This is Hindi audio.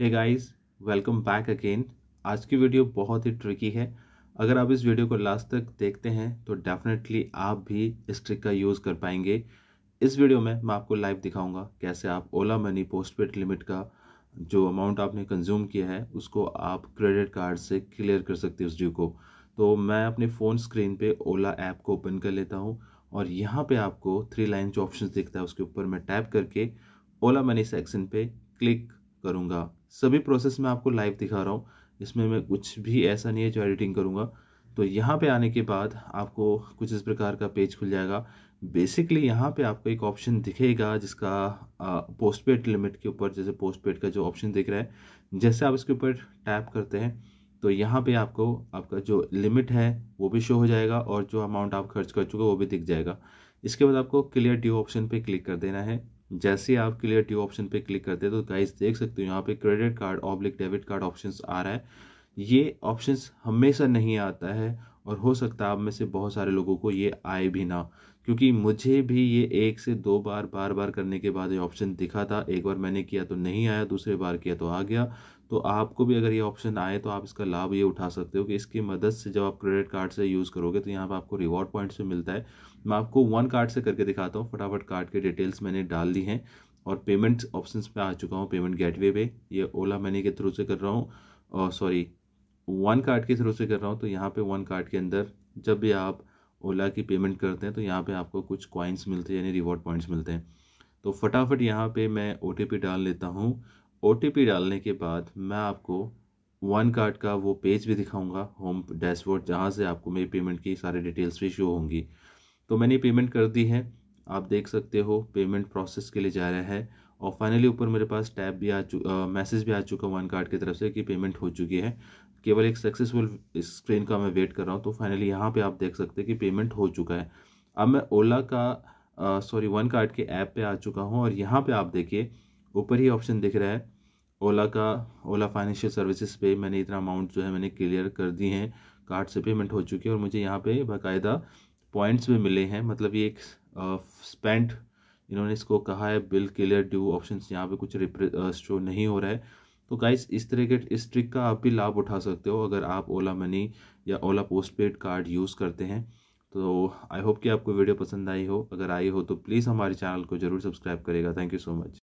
हे गाइस वेलकम बैक अगेन आज की वीडियो बहुत ही ट्रिकी है अगर आप इस वीडियो को लास्ट तक देखते हैं तो डेफिनेटली आप भी इस ट्रिक का यूज़ कर पाएंगे इस वीडियो में मैं आपको लाइव दिखाऊंगा कैसे आप ओला मनी पोस्टपेड लिमिट का जो अमाउंट आपने कंज्यूम किया है उसको आप क्रेडिट कार्ड से क्लियर कर सकते हैं उस ड्यू को तो मैं अपने फ़ोन स्क्रीन पर ओला ऐप को ओपन कर लेता हूँ और यहाँ पर आपको थ्री लाइन जो ऑप्शन दिखता है उसके ऊपर मैं टैप करके ओला मनी सेक्शन पर क्लिक करूँगा सभी प्रोसेस मैं आपको लाइव दिखा रहा हूँ इसमें मैं कुछ भी ऐसा नहीं है जो एडिटिंग करूँगा तो यहाँ पे आने के बाद आपको कुछ इस प्रकार का पेज खुल जाएगा बेसिकली यहाँ पे आपको एक ऑप्शन दिखेगा जिसका पोस्ट पेड लिमिट के ऊपर जैसे पोस्ट पेड का जो ऑप्शन दिख रहा है जैसे आप इसके ऊपर टैप करते हैं तो यहाँ पे आपको आपका जो लिमिट है वो भी शो हो जाएगा और जो अमाउंट आप खर्च कर चुके हो वो भी दिख जाएगा इसके बाद आपको क्लियर ड्यू ऑप्शन पे क्लिक कर देना है जैसे आप क्लियर ट्यू ऑप्शन पे क्लिक करते हैं तो गाइस देख सकते हो यहाँ पे credit card oblique debit card options आ रहा है ये ऑप्शंस हमेशा नहीं आता है और हो सकता है आप में से बहुत सारे लोगों को ये आए भी ना क्योंकि मुझे भी ये एक से दो बार बार बार करने के बाद ये ऑप्शन दिखा था एक बार मैंने किया तो नहीं आया दूसरे बार किया तो आ गया तो आपको भी अगर ये ऑप्शन आए तो आप इसका लाभ ये उठा सकते हो कि इसकी मदद से जब आप क्रेडिट कार्ड से यूज़ करोगे तो यहाँ पर आपको रिवॉर्ड पॉइंट्स भी मिलता है मैं आपको वन कार्ड से करके दिखाता हूँ फटाफट कार्ड के डिटेल्स मैंने डाल दी हैं और पेमेंट ऑप्शन पे आ चुका हूँ पेमेंट गेटवे पे ये ओला मनी के थ्रू से कर रहा हूँ और सॉरी वन कार्ड के थ्रू से कर रहा हूँ तो यहाँ पे वन कार्ड के अंदर जब भी आप ओला की पेमेंट करते हैं तो यहाँ पे आपको कुछ कॉइन्स मिलते हैं यानी रिवॉर्ड पॉइंट्स मिलते हैं तो फटाफट यहाँ पे मैं ओ डाल लेता हूँ ओ डालने के बाद मैं आपको वन कार्ड का वो पेज भी दिखाऊंगा होम डैशबोर्ड जहाँ से आपको मेरी पेमेंट की सारी डिटेल्स भी शो होंगी तो मैंने पेमेंट कर दी है आप देख सकते हो पेमेंट प्रोसेस के लिए जा रहा है और फाइनली ऊपर मेरे पास टैब भी आ चु मैसेज भी आ चुका वन कार्ड की तरफ से कि पेमेंट हो चुकी है केवल एक सक्सेसफुल स्क्रीन का मैं वेट कर रहा हूँ तो फाइनली यहाँ पे आप देख सकते हैं कि पेमेंट हो चुका है अब मैं ओला का सॉरी वन कार्ड के ऐप पे आ चुका हूँ और यहाँ पे आप देखिए ऊपर ही ऑप्शन दिख रहा है ओला का ओला फाइनेंशियल सर्विसेज पे मैंने इतना अमाउंट जो है मैंने क्लियर कर दिए हैं कार्ड से पेमेंट हो चुकी है और मुझे यहाँ पे बाकायदा पॉइंट्स भी मिले हैं मतलब ये एक स्पेंट इन्होंने इसको कहा है बिल क्लियर ड्यू ऑप्शन यहाँ पर कुछ शो नहीं हो रहा है तो गाइस इस तरह के इस ट्रिक का आप भी लाभ उठा सकते हो अगर आप ओला मनी या Ola postpaid card use करते हैं तो आई होप कि आपको वीडियो पसंद आई हो अगर आई हो तो प्लीज़ हमारे चैनल को ज़रूर सब्सक्राइब करेगा थैंक यू सो मच